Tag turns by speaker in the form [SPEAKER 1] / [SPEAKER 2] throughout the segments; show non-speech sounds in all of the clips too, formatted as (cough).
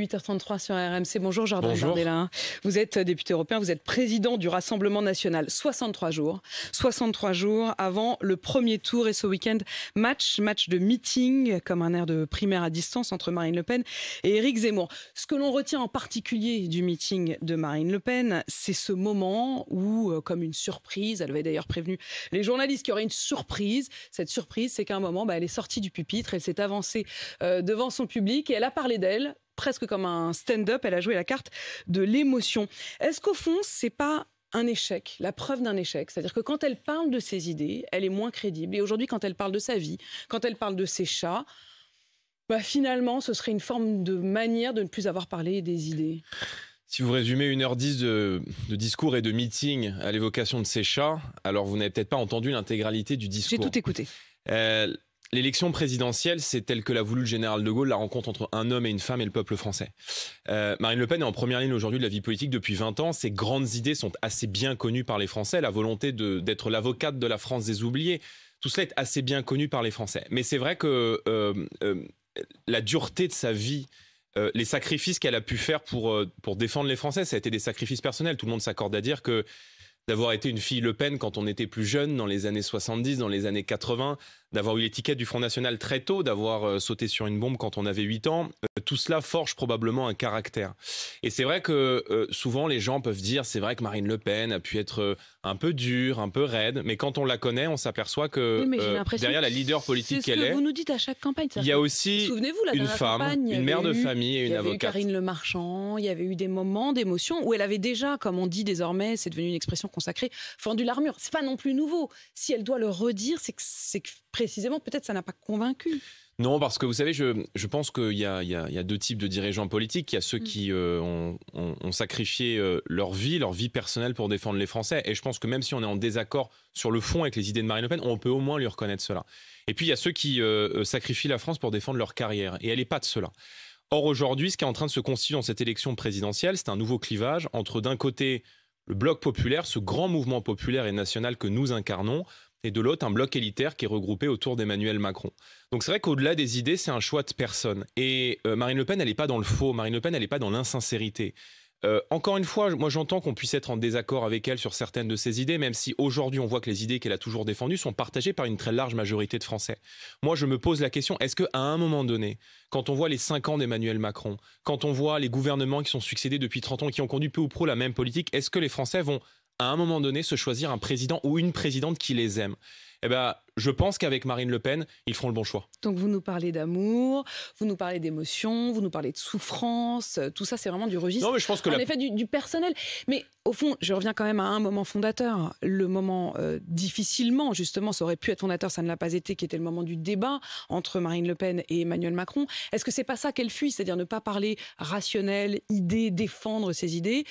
[SPEAKER 1] 8h33 sur RMC. Bonjour Jordan Vous êtes euh, député européen, vous êtes président du Rassemblement national. 63 jours. 63 jours avant le premier tour et ce week-end, match, match de meeting, comme un air de primaire à distance entre Marine Le Pen et Éric Zemmour. Ce que l'on retient en particulier du meeting de Marine Le Pen, c'est ce moment où, euh, comme une surprise, elle avait d'ailleurs prévenu les journalistes qu'il y aurait une surprise. Cette surprise, c'est qu'à un moment, bah, elle est sortie du pupitre, elle s'est avancée euh, devant son public et elle a parlé d'elle presque comme un stand-up, elle a joué la carte de l'émotion. Est-ce qu'au fond, c'est pas un échec, la preuve d'un échec. C'est-à-dire que quand elle parle de ses idées, elle est moins crédible. Et aujourd'hui, quand elle parle de sa vie, quand elle parle de ses chats, bah finalement, ce serait une forme de manière de ne plus avoir parlé des idées.
[SPEAKER 2] Si vous résumez une h 10 de, discours et de meeting à l'évocation de ses chats, alors vous n'avez peut-être pas entendu l'intégralité du discours. J'ai tout écouté. Euh, L'élection présidentielle, c'est telle que l'a voulu le général de Gaulle, la rencontre entre un homme et une femme et le peuple français. Euh, Marine Le Pen est en première ligne aujourd'hui de la vie politique depuis 20 ans. Ses grandes idées sont assez bien connues par les Français. La volonté d'être l'avocate de la France des oubliés, tout cela est assez bien connu par les Français. Mais c'est vrai que euh, euh, la dureté de sa vie, les sacrifices qu'elle a pu faire pour, pour défendre les Français, ça a été des sacrifices personnels. Tout le monde s'accorde à dire que d'avoir été une fille Le Pen quand on était plus jeune, dans les années 70, dans les années 80, d'avoir eu l'étiquette du Front National très tôt, d'avoir euh, sauté sur une bombe quand on avait 8 ans, euh, tout cela forge probablement un caractère. Et c'est vrai que euh, souvent les gens peuvent dire, c'est vrai que Marine Le Pen a pu être un peu dure, un peu raide, mais quand on la connaît, on s'aperçoit que derrière la leader politique qu'elle est, vous nous
[SPEAKER 1] dites à chaque campagne. Il y a aussi une femme, une mère de famille et une avocate. Il y avait eu Karine Le Marchand, il y avait eu des moments d'émotion où elle avait déjà, comme on dit désormais, c'est devenu une expression consacrée, fendu l'armure. C'est pas non plus nouveau. Si elle doit le redire, c'est que précisément, peut-être ça n'a pas convaincu.
[SPEAKER 2] Non, parce que vous savez, je, pense qu'il y, y, a deux types de dirigeants politiques. Il y a ceux mm. qui euh, ont, sacrifié euh, leur vie, leur vie personnelle pour défendre les Français. Et je pense que même si on est en désaccord sur le fond avec les idées de Marine Le Pen, on peut au moins lui reconnaître cela. Et puis il y a ceux qui euh, sacrifient la France pour défendre leur carrière. Et elle n'est pas de cela. Or, aujourd'hui, ce qui est en train de se constituer dans cette élection présidentielle, c'est un nouveau clivage entre d'un côté le bloc populaire, ce grand mouvement populaire et national que nous incarnons, et de l'autre un bloc élitaire qui est regroupé autour d'Emmanuel Macron. Donc c'est vrai qu'au-delà des idées, c'est un choix de personne. Et euh, Marine Le Pen, elle n'est pas dans le faux, Marine Le Pen, elle n'est pas dans l'insincérité. Euh, encore une fois, moi j'entends qu'on puisse être en désaccord avec elle sur certaines de ses idées, même si aujourd'hui on voit que les idées qu'elle a toujours défendues sont partagées par une très large majorité de Français. Moi je me pose la question, est-ce qu'à un moment donné, quand on voit les cinq ans d'Emmanuel Macron, quand on voit les gouvernements qui sont succédés depuis 30 ans, qui ont conduit peu ou prou la même politique, est-ce que les Français vont à un moment donné, se choisir un président ou une présidente qui les aime. Eh ben, je pense qu'avec Marine Le Pen, ils feront le bon choix.
[SPEAKER 1] Donc vous nous parlez d'amour, vous nous parlez d'émotion, vous nous parlez de souffrance, euh, tout ça c'est vraiment du registre. Non, mais je pense que en effet du, personnel. Mais au fond, je reviens quand même à un moment fondateur, le moment euh, difficilement justement, ça aurait pu être fondateur, ça ne l'a pas été, qui était le moment du débat entre Marine Le Pen et Emmanuel Macron. Est-ce que c'est pas ça qu'elle fuit, c'est-à-dire ne pas parler rationnel, idée, défendre ses idées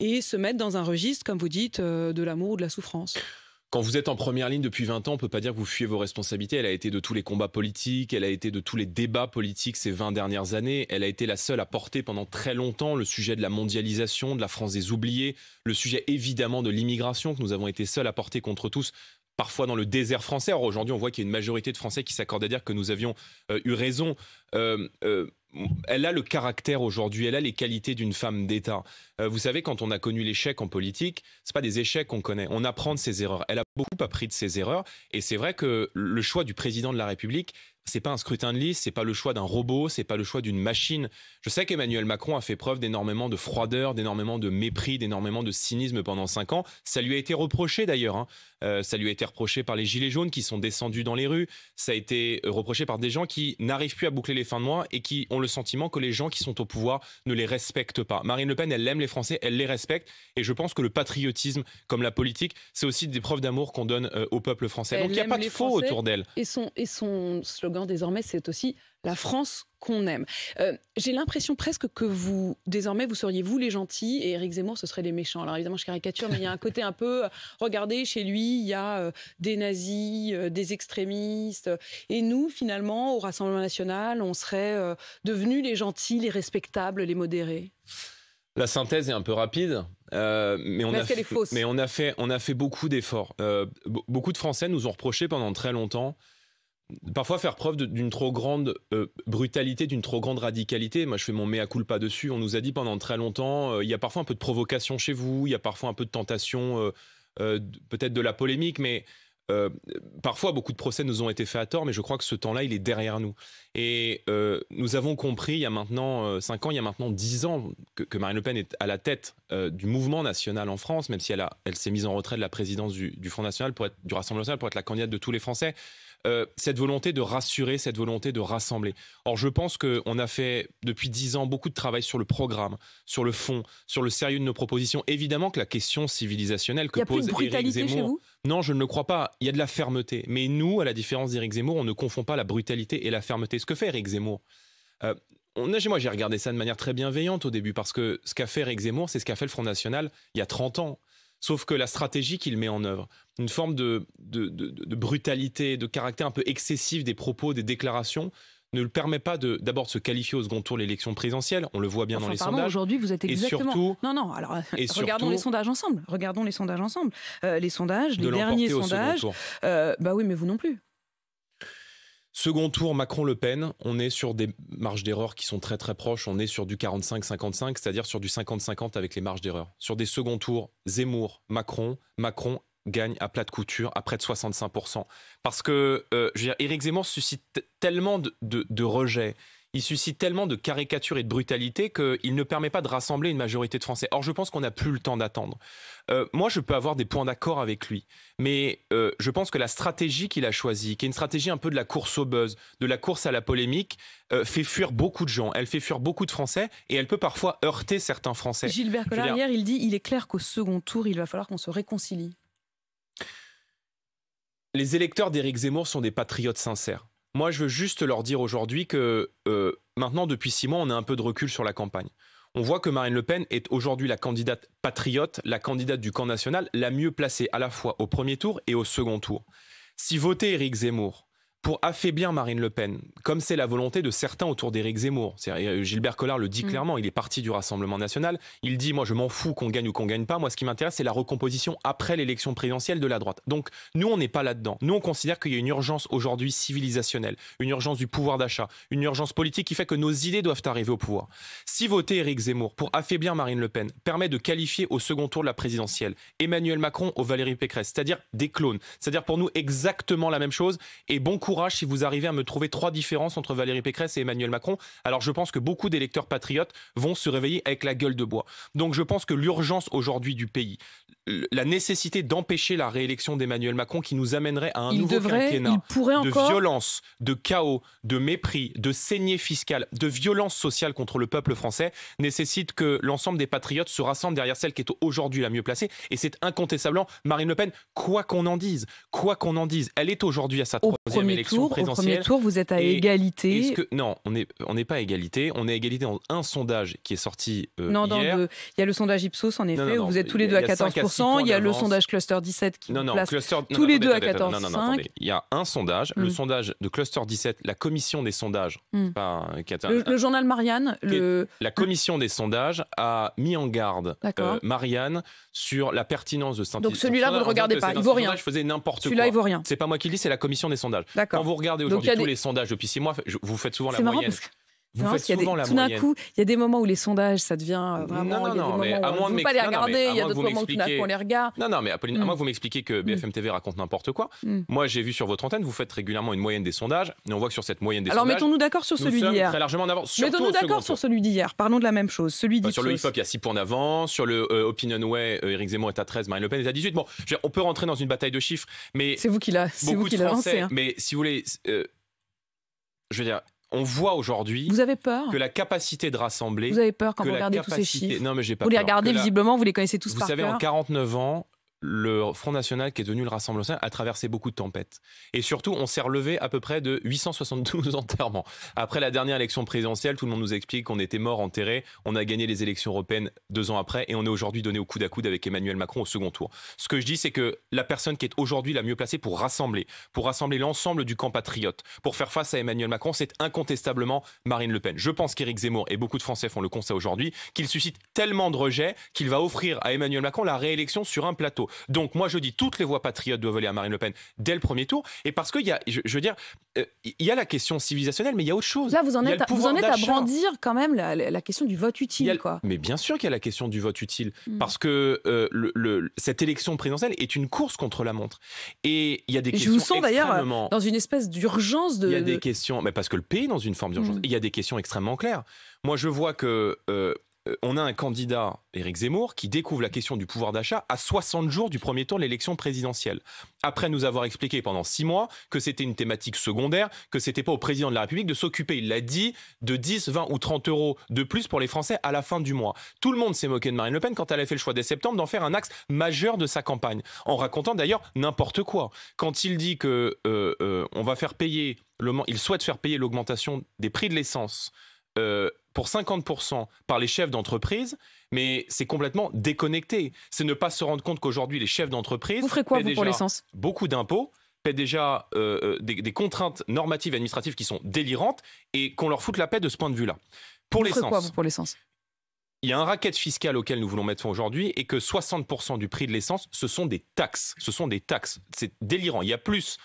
[SPEAKER 1] et se mettre dans un registre, comme vous dites, euh, de l'amour ou de la souffrance
[SPEAKER 2] quand vous êtes en première ligne depuis 20 ans, on peut pas dire que vous fuyez vos responsabilités. Elle a été de tous les combats politiques, elle a été de tous les débats politiques ces 20 dernières années. Elle a été la seule à porter pendant très longtemps le sujet de la mondialisation, de la France des oubliés, le sujet évidemment de l'immigration que nous avons été seuls à porter contre tous parfois dans le désert français. Or, aujourd'hui, on voit qu'il y a une majorité de Français qui s'accordent à dire que nous avions euh, eu raison. Euh, elle a le caractère aujourd'hui, elle a les qualités d'une femme d'État. Euh, vous savez, quand on a connu l'échec en politique, c'est pas des échecs qu'on connaît, on apprend de ses erreurs. Elle a beaucoup appris de ses erreurs, et c'est vrai que le choix du président de la République, c'est pas un scrutin de liste, c'est pas le choix d'un robot, c'est pas le choix d'une machine. Je sais qu'Emmanuel Macron a fait preuve d'énormément de froideur, d'énormément de mépris, d'énormément de cynisme pendant cinq ans. Ça lui a été reproché d'ailleurs. Hein. Euh, ça lui a été reproché par les gilets jaunes qui sont descendus dans les rues. Ça a été reproché par des gens qui n'arrivent plus à boucler les fins de mois et qui ont le sentiment que les gens qui sont au pouvoir ne les respectent pas. Marine Le Pen, elle aime les Français, elle les respecte. Et je pense que le patriotisme, comme la politique, c'est aussi des preuves d'amour qu'on donne euh, au peuple français. Donc il n'y a pas de faux autour d'elle.
[SPEAKER 1] Et son, et son slogan désormais, c'est aussi la France qu'on aime. Euh, j'ai l'impression presque que vous, désormais, vous seriez vous les gentils et Eric Zemmour, ce serait les méchants. Alors évidemment, je caricature, mais il y a un côté un peu, euh, regardez, chez lui, il y a euh, des nazis, des extrémistes. Et nous, finalement, au Rassemblement national, on serait devenus les gentils, les respectables, les modérés.
[SPEAKER 2] La synthèse est un peu rapide, mais, on a fait, mais on a fait beaucoup d'efforts. beaucoup de Français nous ont reproché pendant très longtemps parfois faire preuve d'une trop grande euh, brutalité, d'une trop grande radicalité. Moi, je fais mon mea culpa dessus. On nous a dit pendant très longtemps, euh, il y a parfois un peu de provocation chez vous, il y a parfois un peu de tentation, euh, peut-être de la polémique, mais parfois beaucoup de procès nous ont été faits à tort, mais je crois que ce temps-là, il est derrière nous. Et nous avons compris il y a maintenant 5 ans, il y a maintenant 10 ans que, Marine Le Pen est à la tête du mouvement national en France, même si elle, s'est mise en retrait de la présidence du, Front National pour être, du Rassemblement National pour être la candidate de tous les Français. Euh, cette volonté de rassurer, cette volonté de rassembler. Or, je pense qu'on a fait depuis dix ans beaucoup de travail sur le programme, sur le fond, sur le sérieux de nos propositions. Évidemment que la question civilisationnelle que pose Éric Zemmour. non, je ne le crois pas. Il y a de la fermeté. Mais nous, à la différence d'Éric Zemmour, on ne confond pas la brutalité et la fermeté. Ce que fait Éric Zemmour. Euh, moi, j'ai regardé ça de manière très bienveillante au début, parce que ce qu'a fait Eric Zemmour, c'est ce qu'a fait le Front National il y a 30 ans. Sauf que la stratégie qu'il met en œuvre, une forme de, de, brutalité, de caractère un peu excessif des propos, des déclarations, ne le permet pas de d'abord se qualifier au second tour l'élection présidentielle. On le voit bien dans les pardon, sondages. Aujourd'hui, vous êtes exactement.
[SPEAKER 1] non, non. Alors, euh, regardons les sondages ensemble. Regardons les sondages ensemble. Euh, les sondages, les derniers sondages.
[SPEAKER 2] Euh, bah oui, mais vous non plus. Second tour Macron-Le Pen, on est sur des marges d'erreur qui sont très très proches, on est sur du 45-55, c'est-à-dire sur du 50-50 avec les marges d'erreur. Sur des second tours Zemmour-Macron, Macron gagne à plat de couture à près de 65%. Parce que, euh, je veux dire, Éric Zemmour suscite tellement de rejets, il suscite tellement de caricatures et de brutalité qu'il ne permet pas de rassembler une majorité de Français. Or, je pense qu'on n'a plus le temps d'attendre. Euh, moi, je peux avoir des points d'accord avec lui, mais euh, je pense que la stratégie qu'il a choisie, qui est une stratégie un peu de la course au buzz, de la course à la polémique, euh, fait fuir beaucoup de gens. Elle fait fuir beaucoup de Français et elle peut parfois heurter certains Français. Gilbert Collard,
[SPEAKER 1] hier, il dit il est clair qu'au second tour, il va falloir qu'on se réconcilie.
[SPEAKER 2] Les électeurs d'Éric Zemmour sont des patriotes sincères. Moi, je veux juste leur dire aujourd'hui que euh, maintenant, depuis six mois, on a un peu de recul sur la campagne. On voit que Marine Le Pen est aujourd'hui la candidate patriote, la candidate du camp national, la mieux placée à la fois au premier tour et au second tour. Si voter Éric Zemmour, pour affaiblir Marine Le Pen, comme c'est la volonté de certains autour d'Éric Zemmour. Euh, Gilbert Collard le dit mm. clairement, il est parti du Rassemblement national, il dit moi je m'en fous qu'on gagne ou qu'on gagne pas, moi ce qui m'intéresse c'est la recomposition après l'élection présidentielle de la droite. Donc nous on n'est pas là-dedans. Nous on considère qu'il y a une urgence aujourd'hui civilisationnelle, une urgence du pouvoir d'achat, une urgence politique qui fait que nos idées doivent arriver au pouvoir. Si voter Éric Zemmour pour affaiblir Marine Le Pen permet de qualifier au second tour de la présidentielle Emmanuel Macron ou Valérie Pécresse, c'est-à-dire des clones, c'est-à-dire pour nous exactement la même chose et bon courage si vous arrivez à me trouver trois différences entre Valérie Pécresse et Emmanuel Macron. Alors je pense que beaucoup d'électeurs patriotes vont se réveiller avec la gueule de bois. Donc je pense que l'urgence aujourd'hui du pays, la nécessité d'empêcher la réélection d'Emmanuel Macron qui nous amènerait à un nouveau quinquennat de violence, de chaos, de mépris, de saignée fiscale, de violence sociale contre le peuple français nécessite que l'ensemble des patriotes se rassemblent derrière celle qui est aujourd'hui la mieux placée et c'est incontestablement Marine Le Pen quoi qu'on en dise, quoi qu'on en dise, elle est aujourd'hui à sa troisième élection présidentielle. Au premier tour, vous êtes à égalité. que, non, on n'est on pas à égalité, on est à égalité dans un sondage qui est sorti euh, non, hier. Non,
[SPEAKER 1] il y a le sondage Ipsos en effet où vous êtes tous les deux à 14 il y a le sondage Cluster 17 qui non, non,
[SPEAKER 2] tous les deux à 14,5. Il y a un sondage, le mm. sondage de Cluster 17, la commission des sondages. Pas, mm. euh, le,
[SPEAKER 1] journal Marianne. Le...
[SPEAKER 2] La commission des sondages a mis en garde euh, Marianne sur la pertinence de saint Donc celui-là, vous ne regardez pas, il vaut rien. Je faisais n'importe quoi. Celui-là, il vaut rien. C'est pas moi qui le dis, c'est la commission des sondages. Quand vous regardez aujourd'hui tous les sondages depuis six mois, vous faites souvent la moyenne. Hein, souvent tout d'un coup,
[SPEAKER 1] il y a des moments où les sondages, ça devient euh, vraiment. Non, non, non, mais à moins de pas les regarder, il y a d'autres moments où on les regarde.
[SPEAKER 2] Non, non, mais à mm. moins que vous m'expliquiez que mm. BFM TV raconte n'importe quoi. Mm. Moi, j'ai vu sur votre antenne, vous faites régulièrement une moyenne des sondages, mais on voit que sur cette moyenne des sondages. Alors, mettons-nous d'accord sur celui d'hier. Très largement en avance. Mettons-nous d'accord sur
[SPEAKER 1] celui d'hier. Parlons de la même chose. Celui d'hier. Sur le hip-hop,
[SPEAKER 2] il y a 6 points d'avance. Sur le euh, Opinion Way, Eric euh, Zemmour est à 13, Marine Le Pen est à 18. Bon, on peut rentrer dans une bataille de chiffres, mais. C'est vous
[SPEAKER 1] qui l'avancez. Hein.
[SPEAKER 2] Mais si vous voulez je veux dire, on voit aujourd'hui que la capacité de rassembler. Vous avez peur quand vous regardez tous ces chiffres. Non, mais j'ai pas Vous les regardez, visiblement, vous les connaissez tous par cœur. Vous savez, en 49 ans, le Front National, qui est devenu le Rassemblement National, a traversé beaucoup de tempêtes. Et surtout, on s'est relevé à peu près de 872 (laughs) enterrements. Après la dernière élection présidentielle, tout le monde nous explique qu'on était mort, enterré. On a gagné les élections européennes deux ans après et on est aujourd'hui donné au coude à coude avec Emmanuel Macron au second tour. Ce que je dis, c'est que la personne qui est aujourd'hui la mieux placée pour rassembler, pour rassembler l'ensemble du camp patriote, pour faire face à Emmanuel Macron, c'est incontestablement Marine Le Pen. Je pense qu'Éric Zemmour, et beaucoup de Français font le constat aujourd'hui, qu'il suscite tellement de rejets qu'il va offrir à Emmanuel Macron la réélection sur un plateau. Donc moi je dis toutes les voix patriotes doivent aller à Marine Le Pen dès le premier tour. Et parce qu'il y a, je, veux dire, il euh, y a la question civilisationnelle, mais il y a autre chose. Là vous en êtes, à, en êtes à brandir
[SPEAKER 1] quand même la,
[SPEAKER 2] question du vote utile. quoi. Mais bien sûr qu'il y a la question du vote utile. Mm. Parce que euh, cette élection présidentielle est une course contre la montre. Et il y a des questions. Je vous sens d'ailleurs dans une espèce d'urgence de. Il y a des questions, mais parce que le pays est dans une forme d'urgence. Mm. Il y a des questions extrêmement claires. Moi, je vois que euh, euh, on a un candidat, Éric Zemmour, qui découvre la question du pouvoir d'achat à 60 jours du premier tour de l'élection présidentielle. Après nous avoir expliqué pendant six mois que c'était une thématique secondaire, que c'était pas au président de la République de s'occuper, il l'a dit, de 10, 20 ou 30 euros de plus pour les Français à la fin du mois. Tout le monde s'est moqué de Marine Le Pen quand elle a fait le choix dès septembre d'en faire un axe majeur de sa campagne, en racontant d'ailleurs n'importe quoi. Quand il dit que euh, euh, on va faire payer, il souhaite faire payer l'augmentation des prix de l'essence pour 50% par les chefs d'entreprise, mais c'est complètement déconnecté. C'est ne pas se rendre compte qu'aujourd'hui, les chefs d'entreprise. Vous ferez quoi, vous, pour l'essence Beaucoup d'impôts paient déjà euh, des, contraintes normatives et administratives qui sont délirantes et qu'on leur foute la paix de ce point de vue-là. Pour l'essence. vous, pour l'essence il y a un racket fiscal auquel nous voulons mettre fin aujourd'hui et que 60% du prix de l'essence, ce sont des taxes. Ce sont des taxes. C'est délirant. Il y a plus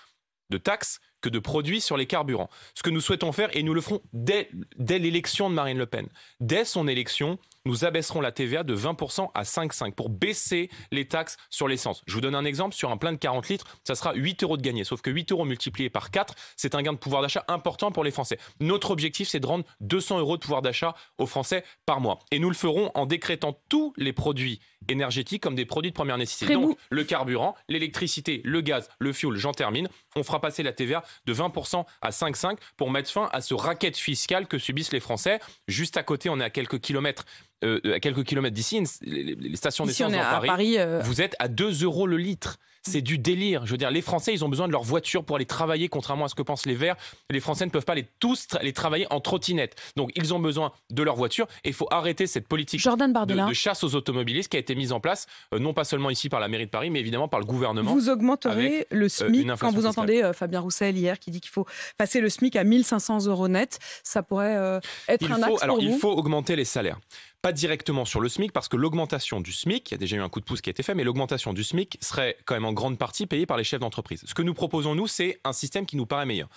[SPEAKER 2] de taxes que de produits sur les carburants. Ce que nous souhaitons faire, et nous le ferons dès, dès l'élection de Marine Le Pen, dès son élection, nous abaisserons la TVA de 20% à 5,5 pour baisser les taxes sur l'essence. Je vous donne un exemple, sur un plein de 40 litres, ça sera 8 euros de gagné, sauf que 8 euros multiplié par 4, c'est un gain de pouvoir d'achat important pour les Français. Notre objectif, c'est de rendre 200 euros de pouvoir d'achat aux Français par mois. Et nous le ferons en décrétant tous les produits énergétiques comme des produits de première nécessité. Donc, le carburant, l'électricité, le gaz, le fioul, j'en termine. On fera passer la TVA de 20% à 5,5 pour mettre fin à ce racket fiscal que subissent les Français. Juste à côté, on est à quelques kilomètres euh, à quelques kilomètres d'ici, les, stations d'essence à Paris, euh. vous êtes à 2 euros le litre c'est du délire. Je veux dire, les Français, ils ont besoin de leur voiture pour aller travailler, contrairement à ce que pensent les Verts. Les Français ne peuvent pas les tous les travailler en trottinette. Donc, ils ont besoin de leur voiture et il faut arrêter cette politique De, chasse aux automobilistes qui a été mise en place, euh, non pas seulement ici par la mairie de Paris, mais évidemment par le gouvernement. Vous augmenterez le euh, SMIC quand vous entendez
[SPEAKER 1] euh, Fabien Roussel hier qui dit qu'il faut passer le SMIC à 1500 euros net. Ça pourrait être un faut, alors, Il faut
[SPEAKER 2] augmenter les salaires pas directement sur le SMIC, parce que l'augmentation du SMIC, il y a déjà eu un coup de pouce qui a été fait, mais l'augmentation du SMIC serait quand même en grande partie payée par les chefs d'entreprise. Ce que nous proposons, nous, c'est un système qui nous paraît meilleur.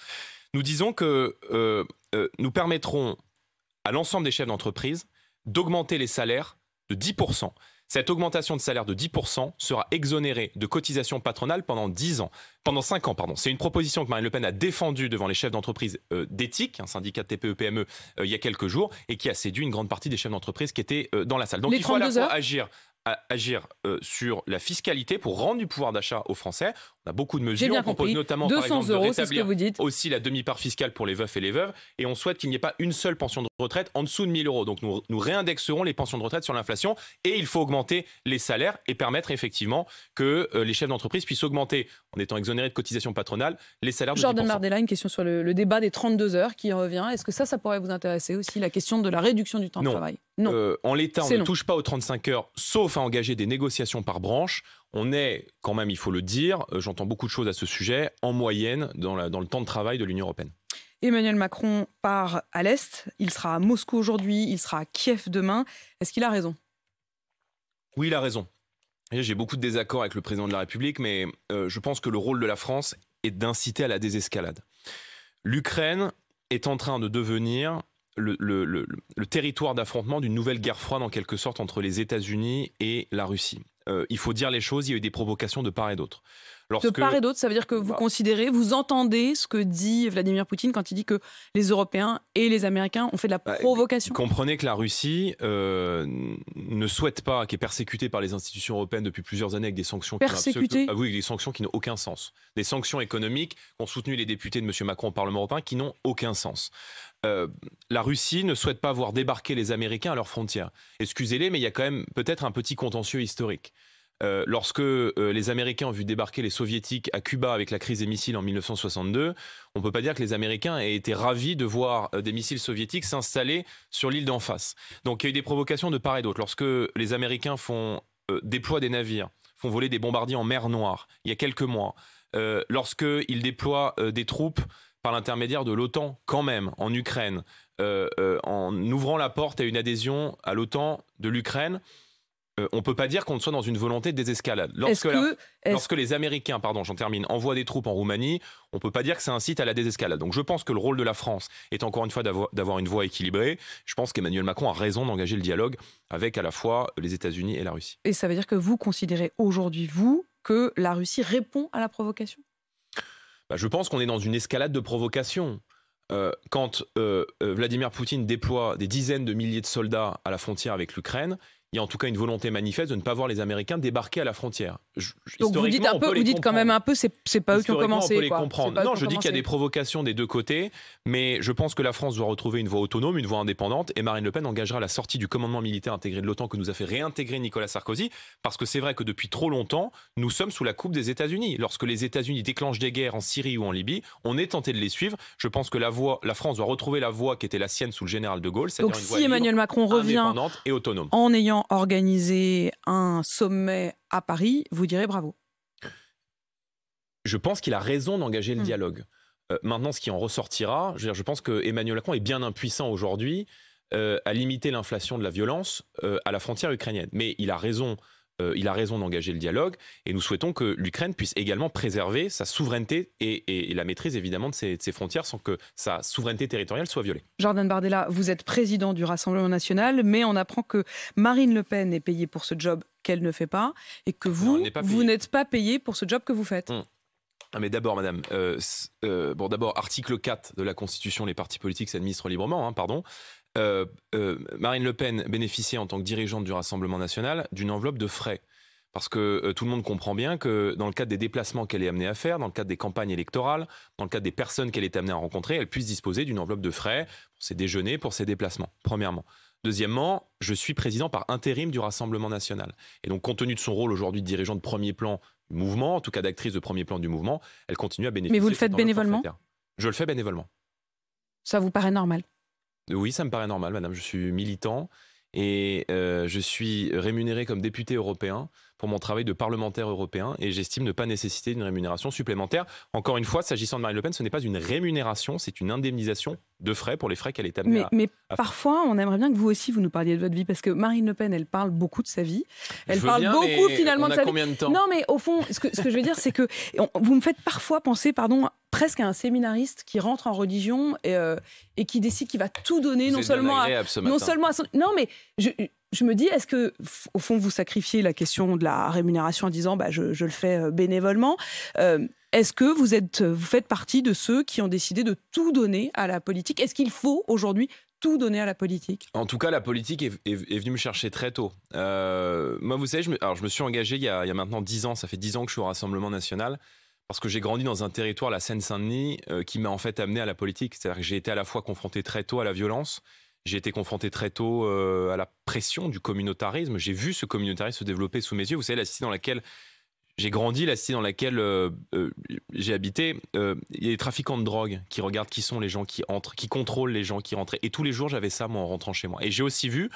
[SPEAKER 2] Nous disons que euh, euh, nous permettrons à l'ensemble des chefs d'entreprise d'augmenter les salaires de 10%. Cette augmentation de salaire de 10% sera exonérée de cotisations patronales pendant 10 ans, pendant 5 ans, pardon. C'est une proposition que Marine Le Pen a défendue devant les chefs d'entreprise euh, d'éthique, un syndicat de TPE-PME, e, euh, il y a quelques jours, et qui a séduit une grande partie des chefs d'entreprise qui étaient euh, dans la salle. Donc il faut agir à agir euh, sur la fiscalité pour rendre du pouvoir d'achat aux Français. On a beaucoup de mesures. on notamment 200 par euros, de rétablir vous dites. aussi la demi-part fiscale pour les veufs et les veuves. Et on souhaite qu'il n'y ait pas une seule pension de retraite en dessous de 1000 euros. Donc nous, réindexerons les pensions de retraite sur l'inflation et il faut augmenter les salaires et permettre effectivement que euh, les chefs d'entreprise puissent augmenter, en étant exonérés de cotisations patronales, les salaires de Jordan
[SPEAKER 1] Mardella, une question sur le, débat des 32 heures qui revient. Est-ce que ça, ça pourrait vous intéresser aussi, la question de la réduction du temps de travail
[SPEAKER 2] euh, en l'état, on ne touche pas aux 35 heures, sauf à engager des négociations par branche. On est, quand même, il faut le dire, euh, j'entends beaucoup de choses à ce sujet, en moyenne dans, le temps de travail de l'Union européenne.
[SPEAKER 1] Emmanuel Macron part à l'Est, il sera à Moscou aujourd'hui, il sera à Kiev demain. Est-ce qu'il a raison
[SPEAKER 2] Oui, il a raison. J'ai beaucoup de désaccords avec le président de la République, mais euh, je pense que le rôle de la France est d'inciter à la désescalade. L'Ukraine est en train de devenir le, territoire d'affrontement d'une nouvelle guerre froide en quelque sorte entre les États-Unis et la Russie. Euh, il faut dire les choses, il y a eu des provocations de part et d'autre. De part et
[SPEAKER 1] d'autre, ça veut dire que vous bah. considérez, vous entendez ce que dit Vladimir Poutine quand il dit que les Européens et les Américains ont fait de la bah, provocation.
[SPEAKER 2] comprenez que la Russie euh, ne souhaite pas, qui est persécutée par les institutions européennes depuis plusieurs années avec des sanctions qui ah des sanctions qui n'ont aucun sens, des sanctions économiques qu'ont soutenu les députés de M. Macron au Parlement européen qui n'ont aucun sens. Euh, la Russie ne souhaite pas voir débarquer les Américains à leurs frontières. Excusez-les, mais il y a quand même peut-être un petit contentieux historique. Euh, lorsque euh, les Américains ont vu débarquer les Soviétiques à Cuba avec la crise des missiles en 1962, on ne peut pas dire que les Américains aient été ravis de voir euh, des missiles soviétiques s'installer sur l'île d'en face. Donc il y a eu des provocations de part et d'autre. Lorsque les Américains font déploient des navires, font voler des bombardiers en mer Noire il y a quelques mois, lorsqu'ils déploient des troupes par l'intermédiaire de l'OTAN quand même en Ukraine, en ouvrant la porte à une adhésion à l'OTAN de l'Ukraine, euh, on ne peut pas dire qu'on soit dans une volonté de désescalade. Lorsque, lorsque les Américains, pardon, j'en termine, envoient des troupes en Roumanie, on ne peut pas dire que ça incite à la désescalade. Donc je pense que le rôle de la France est encore une fois d'avoir une voix équilibrée. Je pense qu'Emmanuel Macron a raison d'engager le dialogue avec à la fois les États-Unis et la Russie.
[SPEAKER 1] Et ça veut dire que vous considérez aujourd'hui, vous, que la Russie répond à la provocation
[SPEAKER 2] bah, Je pense qu'on est dans une escalade de provocation. Euh, quand euh, Vladimir Poutine déploie des dizaines de milliers de soldats à la frontière avec l'Ukraine, il y a en tout cas une volonté manifeste de ne pas voir les Américains débarquer à la frontière. Donc vous dites, un peu, vous dites
[SPEAKER 1] quand même un peu, c'est pas eux qui ont commencé. les comprendre. Non, je dis qu'il y a des
[SPEAKER 2] provocations des deux côtés, mais je pense que la France doit retrouver une voie autonome, une voie indépendante, et Marine Le Pen engagera la sortie du commandement militaire intégré de l'OTAN que nous a fait réintégrer Nicolas Sarkozy, parce que c'est vrai que depuis trop longtemps, nous sommes sous la coupe des États-Unis. Lorsque les États-Unis déclenchent des guerres en Syrie ou en Libye, on est tenté de les suivre. Je pense que la, la France doit retrouver la voie qui était la sienne sous le général de Gaulle. Donc voie Emmanuel
[SPEAKER 1] Macron revient et autonome. en ayant organiser un sommet à Paris vous direz bravo
[SPEAKER 2] Je pense qu'il a raison d'engager le hmm. dialogue. Euh, maintenant, ce qui en ressortira, je, pense que Emmanuel Macron est bien impuissant aujourd'hui euh, à limiter l'inflation de la violence euh, à la frontière ukrainienne. Mais il a raison euh, il a raison d'engager le dialogue et nous souhaitons que l'Ukraine puisse également préserver sa souveraineté et, la maîtrise évidemment de ses, frontières sans que sa souveraineté territoriale soit violée.
[SPEAKER 1] Jordan Bardella, vous êtes président du Rassemblement national, mais on apprend que Marine Le Pen est payée pour ce job qu'elle ne fait pas et que vous, vous n'êtes pas payé pour ce job que vous faites. Hum.
[SPEAKER 2] Ah, mais d'abord, madame, euh, euh, bon, d'abord, article 4 de la Constitution, les partis politiques s'administrent librement, hein, pardon. Euh, Marine Le Pen bénéficiait en tant que dirigeante du Rassemblement national d'une enveloppe de frais. Parce que tout le monde comprend bien que dans le cadre des déplacements qu'elle est amenée à faire, dans le cadre des campagnes électorales, dans le cadre des personnes qu'elle est amenée à rencontrer, elle puisse disposer d'une enveloppe de frais pour ses déjeuners, pour ses déplacements, premièrement. Deuxièmement, je suis président par intérim du Rassemblement national. Et donc, compte tenu de son rôle aujourd'hui de dirigeant de premier plan du mouvement, en tout cas d'actrice de premier plan du mouvement, elle continue à bénéficier. Mais vous le faites bénévolement Je le fais bénévolement.
[SPEAKER 1] Ça vous paraît normal
[SPEAKER 2] Oui, ça me paraît normal, madame. Je suis militant et euh, je suis rémunéré comme député européen pour mon travail de parlementaire européen et j'estime ne pas nécessiter une rémunération supplémentaire. Encore une fois, s'agissant de Marine Le Pen, ce n'est pas une rémunération, c'est une indemnisation de frais pour les frais qu'elle est amenée mais, mais parfois,
[SPEAKER 1] on aimerait bien que vous aussi, vous nous parliez de votre vie, parce que Marine Le Pen, elle parle beaucoup de sa vie. Elle parle beaucoup finalement de sa combien De temps non, mais au fond, ce que, je veux dire, c'est que vous me faites parfois penser, pardon, presque à un séminariste qui rentre en religion et, euh, qui décide qu'il va tout donner, non seulement, à, non seulement son... Non, mais je, je me dis, est-ce que, au fond, vous sacrifiez la question de la rémunération en disant, bah, je, le fais euh, bénévolement euh, est-ce que vous, êtes, euh, vous faites partie de ceux qui ont décidé de tout donner à la politique Est-ce qu'il faut aujourd'hui tout donner à la politique
[SPEAKER 2] En tout cas, la politique est, venue me chercher très tôt. moi, vous savez, je me, alors, je me suis engagé il y, a, maintenant 10 ans, ça fait 10 ans que je suis au Rassemblement national, parce que j'ai grandi dans un territoire, la Seine-Saint-Denis, qui m'a en fait amené à la politique. C'est-à-dire que j'ai été à la fois confronté très tôt à la violence, j'ai été confronté très tôt euh, à la pression du communautarisme. J'ai vu ce communautarisme se développer sous mes yeux. Vous savez, la cité dans laquelle j'ai grandi, la cité dans laquelle euh, euh, j'ai habité, il y a des trafiquants de drogue qui regardent qui sont les gens qui entrent, qui contrôlent les gens qui rentrent. Et tous les jours, j'avais ça, moi, en rentrant chez moi. Et j'ai aussi vu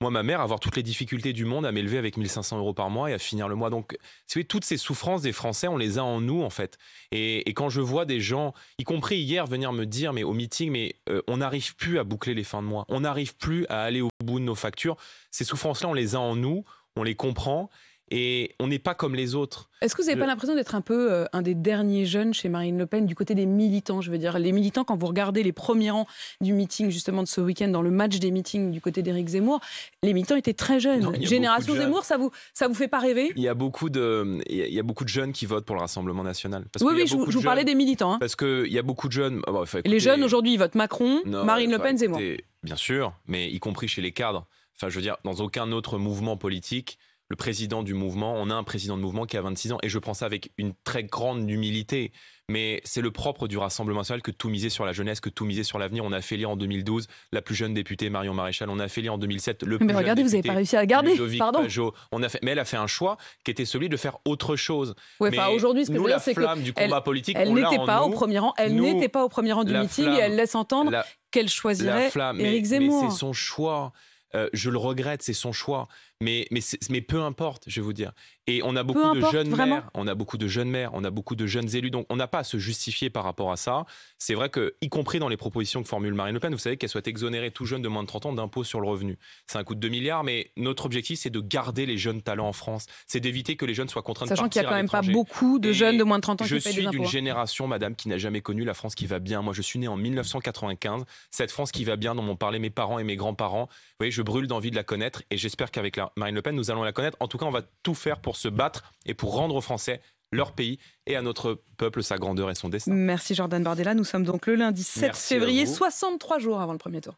[SPEAKER 2] moi, ma mère, avoir toutes les difficultés du monde à m'élever avec 1500 euros par mois et à finir le mois. Donc, c'est toutes ces souffrances des Français, on les a en nous, en fait. Et, quand je vois des gens, y compris hier, venir me dire, mais au meeting, mais euh, on n'arrive plus à boucler les fins de mois, on n'arrive plus à aller au bout de nos factures, ces souffrances-là, on les a en nous, on les comprend et on n'est pas comme les autres. Est-ce que vous n'avez pas l'impression
[SPEAKER 1] d'être un peu euh, un des derniers jeunes chez Marine Le Pen du côté des militants Je veux dire, les militants, quand vous regardez les premiers rangs du meeting justement de ce week-end, dans le match des meetings du côté d'Éric Zemmour, les militants étaient très
[SPEAKER 2] jeunes. Génération Zemmour,
[SPEAKER 1] ça vous ça vous fait pas rêver
[SPEAKER 2] Il y a beaucoup de il y a beaucoup de jeunes qui votent pour le Rassemblement national. Parce oui, oui, je, vous, parlais des militants. Hein. Parce qu'il y a beaucoup de jeunes. Les jeunes
[SPEAKER 1] aujourd'hui, ils votent Macron, Marine Le Pen, Zemmour.
[SPEAKER 2] Bien sûr, mais y compris chez les cadres. Enfin, je veux dire, dans aucun autre mouvement politique président du mouvement. On a un président de mouvement qui a 26 ans et je prends ça avec une très grande humilité. Mais c'est le propre du Rassemblement national que tout miser sur la jeunesse, que tout miser sur l'avenir. On a fait lire en 2012 la plus jeune députée Marion Maréchal. On a fait lire en 2007 le Mais regardez, vous n'avez pas
[SPEAKER 1] réussi à garder. Pardon.
[SPEAKER 2] On a fait, mais elle a fait un choix qui était celui de faire autre chose. Mais aujourd'hui, ce que nous, je veux c'est que elle, politique, n'était pas au premier rang. Elle n'était
[SPEAKER 1] pas au premier rang du meeting et elle laisse entendre qu'elle choisirait Éric Zemmour. c'est son
[SPEAKER 2] choix. Euh, je le regrette, c'est son choix. Mais, mais, peu importe, je vais vous dire. Et on a beaucoup de jeunes on a beaucoup de jeunes mères, on a beaucoup de jeunes élus, donc on n'a pas à se justifier par rapport à ça. C'est vrai que, y compris dans les propositions que formule Marine Le Pen, vous savez qu'elle souhaite exonérer tout jeune de moins de 30 ans d'impôts sur le revenu. C'est un coût de 2 milliards, mais notre objectif, c'est de garder les jeunes talents en France. C'est d'éviter que les jeunes soient contraints de partir Sachant qu'il n'y a quand même pas
[SPEAKER 1] beaucoup de jeunes de moins de 30 ans je Je suis d'une hein.
[SPEAKER 2] génération, madame, qui n'a jamais connu la France qui va bien. Moi, je suis né en 1995. Cette France qui va bien dont m'ont parlé mes parents et mes grands-parents. Vous voyez, je brûle d'envie de la connaître et j'espère qu'avec la Marine Le Pen, nous allons la connaître. En tout cas, on va tout faire pour se battre et pour rendre aux Français leur pays et à notre peuple sa grandeur et son destin.
[SPEAKER 1] Merci Jordan Bardella. Nous sommes donc le lundi 7 février, 63 jours avant le premier tour.